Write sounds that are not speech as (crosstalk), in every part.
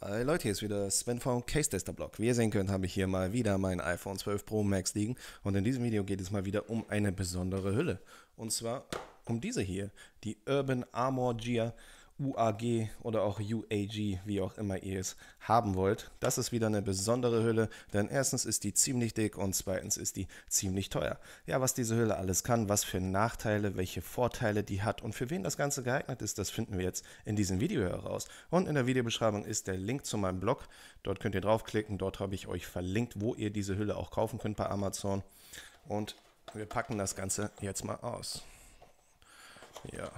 Hi Leute, hier ist wieder Sven vom Case Tester Blog. Wie ihr sehen könnt, habe ich hier mal wieder mein iPhone 12 Pro Max liegen und in diesem Video geht es mal wieder um eine besondere Hülle. Und zwar um diese hier, die Urban Armor Gear UAG oder auch UAG, wie auch immer ihr es haben wollt. Das ist wieder eine besondere Hülle, denn erstens ist die ziemlich dick und zweitens ist die ziemlich teuer. Ja, was diese Hülle alles kann, was für Nachteile, welche Vorteile die hat und für wen das Ganze geeignet ist, das finden wir jetzt in diesem Video heraus. Und in der Videobeschreibung ist der Link zu meinem Blog. Dort könnt ihr draufklicken, dort habe ich euch verlinkt, wo ihr diese Hülle auch kaufen könnt bei Amazon. Und wir packen das Ganze jetzt mal aus. Ja.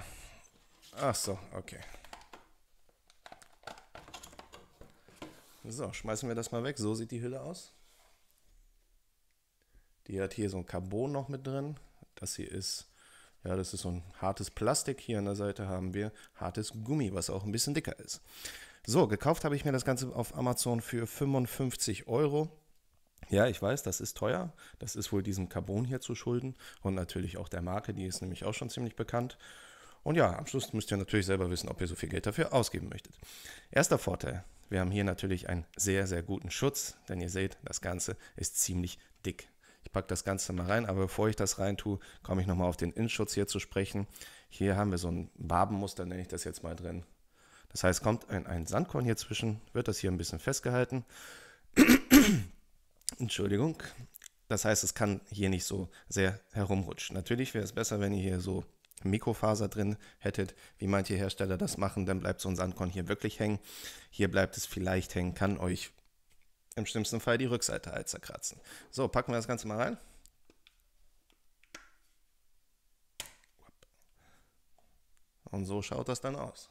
Ach so, okay. So, schmeißen wir das mal weg. So sieht die Hülle aus. Die hat hier so ein Carbon noch mit drin. Das hier ist, ja, das ist so ein hartes Plastik. Hier an der Seite haben wir hartes Gummi, was auch ein bisschen dicker ist. So, gekauft habe ich mir das Ganze auf Amazon für 55 Euro. Ja, ich weiß, das ist teuer. Das ist wohl diesem Carbon hier zu schulden und natürlich auch der Marke, die ist nämlich auch schon ziemlich bekannt. Und ja, am Schluss müsst ihr natürlich selber wissen, ob ihr so viel Geld dafür ausgeben möchtet. Erster Vorteil, wir haben hier natürlich einen sehr, sehr guten Schutz, denn ihr seht, das Ganze ist ziemlich dick. Ich packe das Ganze mal rein, aber bevor ich das rein tue, komme ich nochmal auf den Innenschutz hier zu sprechen. Hier haben wir so ein Wabenmuster, nenne ich das jetzt mal drin. Das heißt, kommt ein, ein Sandkorn hier zwischen, wird das hier ein bisschen festgehalten. (coughs) Entschuldigung. Das heißt, es kann hier nicht so sehr herumrutschen. Natürlich wäre es besser, wenn ihr hier so Mikrofaser drin hättet, wie manche Hersteller das machen, dann bleibt so ein Sandkorn hier wirklich hängen. Hier bleibt es vielleicht hängen, kann euch im schlimmsten Fall die Rückseite halt zerkratzen. So, packen wir das Ganze mal rein. Und so schaut das dann aus.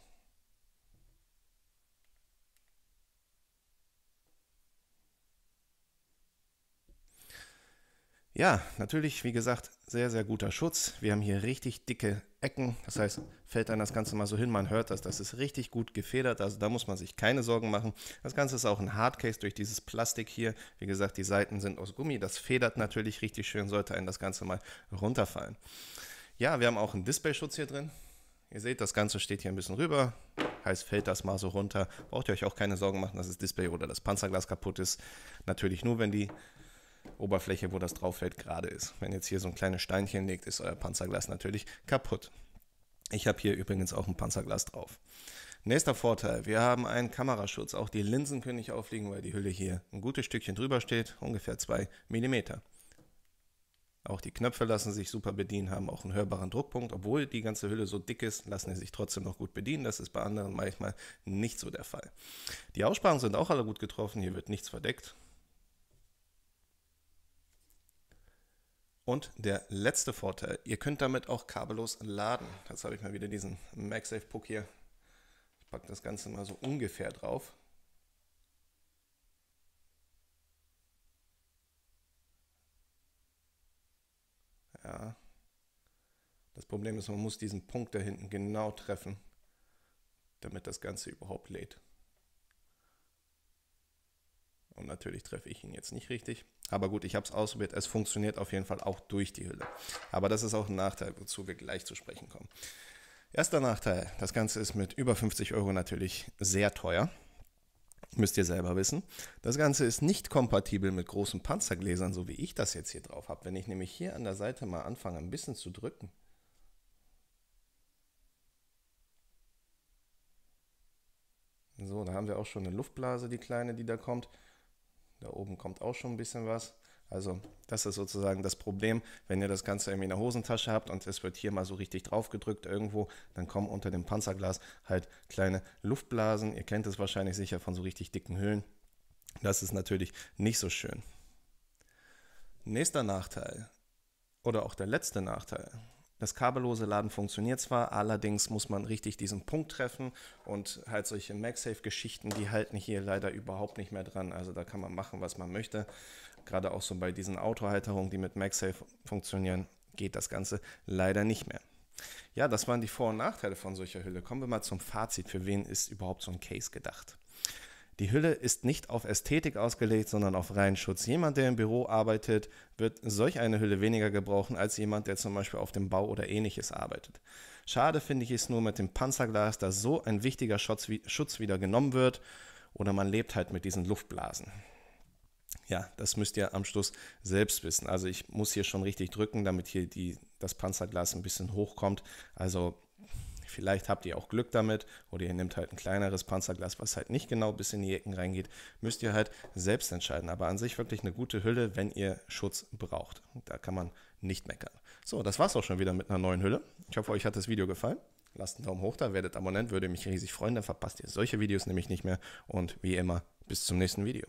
Ja, natürlich, wie gesagt, sehr, sehr guter Schutz. Wir haben hier richtig dicke Ecken. Das heißt, fällt dann das Ganze mal so hin, man hört das. Das ist richtig gut gefedert, also da muss man sich keine Sorgen machen. Das Ganze ist auch ein Hardcase durch dieses Plastik hier. Wie gesagt, die Seiten sind aus Gummi. Das federt natürlich richtig schön, sollte einem das Ganze mal runterfallen. Ja, wir haben auch einen Display-Schutz hier drin. Ihr seht, das Ganze steht hier ein bisschen rüber. Heißt, fällt das mal so runter. Braucht ihr euch auch keine Sorgen machen, dass das Display oder das Panzerglas kaputt ist. Natürlich nur, wenn die Oberfläche, wo das Drauffeld gerade ist. Wenn jetzt hier so ein kleines Steinchen liegt, ist euer Panzerglas natürlich kaputt. Ich habe hier übrigens auch ein Panzerglas drauf. Nächster Vorteil, wir haben einen Kameraschutz. Auch die Linsen können nicht aufliegen, weil die Hülle hier ein gutes Stückchen drüber steht, ungefähr 2 mm. Auch die Knöpfe lassen sich super bedienen, haben auch einen hörbaren Druckpunkt. Obwohl die ganze Hülle so dick ist, lassen sie sich trotzdem noch gut bedienen. Das ist bei anderen manchmal nicht so der Fall. Die Aussparungen sind auch alle gut getroffen, hier wird nichts verdeckt. Und der letzte Vorteil, ihr könnt damit auch kabellos laden. Jetzt habe ich mal wieder diesen MagSafe-Puck hier. Ich packe das Ganze mal so ungefähr drauf. Ja. Das Problem ist, man muss diesen Punkt da hinten genau treffen, damit das Ganze überhaupt lädt. Und natürlich treffe ich ihn jetzt nicht richtig. Aber gut, ich habe es ausprobiert. Es funktioniert auf jeden Fall auch durch die Hülle. Aber das ist auch ein Nachteil, wozu wir gleich zu sprechen kommen. Erster Nachteil, das Ganze ist mit über 50 Euro natürlich sehr teuer. Müsst ihr selber wissen. Das Ganze ist nicht kompatibel mit großen Panzergläsern, so wie ich das jetzt hier drauf habe. Wenn ich nämlich hier an der Seite mal anfange, ein bisschen zu drücken, So, da haben wir auch schon eine Luftblase, die kleine, die da kommt. Da oben kommt auch schon ein bisschen was. Also das ist sozusagen das Problem, wenn ihr das Ganze irgendwie in der Hosentasche habt und es wird hier mal so richtig drauf gedrückt irgendwo, dann kommen unter dem Panzerglas halt kleine Luftblasen. Ihr kennt es wahrscheinlich sicher von so richtig dicken Höhlen. Das ist natürlich nicht so schön. Nächster Nachteil oder auch der letzte Nachteil das kabellose Laden funktioniert zwar, allerdings muss man richtig diesen Punkt treffen und halt solche MagSafe-Geschichten, die halten hier leider überhaupt nicht mehr dran. Also da kann man machen, was man möchte. Gerade auch so bei diesen Autohalterungen, die mit MagSafe funktionieren, geht das Ganze leider nicht mehr. Ja, das waren die Vor- und Nachteile von solcher Hülle. Kommen wir mal zum Fazit. Für wen ist überhaupt so ein Case gedacht? Die Hülle ist nicht auf Ästhetik ausgelegt, sondern auf reinen Schutz. Jemand, der im Büro arbeitet, wird solch eine Hülle weniger gebrauchen als jemand, der zum Beispiel auf dem Bau oder ähnliches arbeitet. Schade finde ich es nur mit dem Panzerglas, da so ein wichtiger Schutz, Schutz wieder genommen wird oder man lebt halt mit diesen Luftblasen. Ja, das müsst ihr am Schluss selbst wissen. Also ich muss hier schon richtig drücken, damit hier die, das Panzerglas ein bisschen hochkommt. Also Vielleicht habt ihr auch Glück damit oder ihr nehmt halt ein kleineres Panzerglas, was halt nicht genau bis in die Ecken reingeht. Müsst ihr halt selbst entscheiden. Aber an sich wirklich eine gute Hülle, wenn ihr Schutz braucht. Da kann man nicht meckern. So, das war's auch schon wieder mit einer neuen Hülle. Ich hoffe, euch hat das Video gefallen. Lasst einen Daumen hoch da, werdet Abonnent, würde mich riesig freuen. Dann verpasst ihr solche Videos nämlich nicht mehr. Und wie immer, bis zum nächsten Video.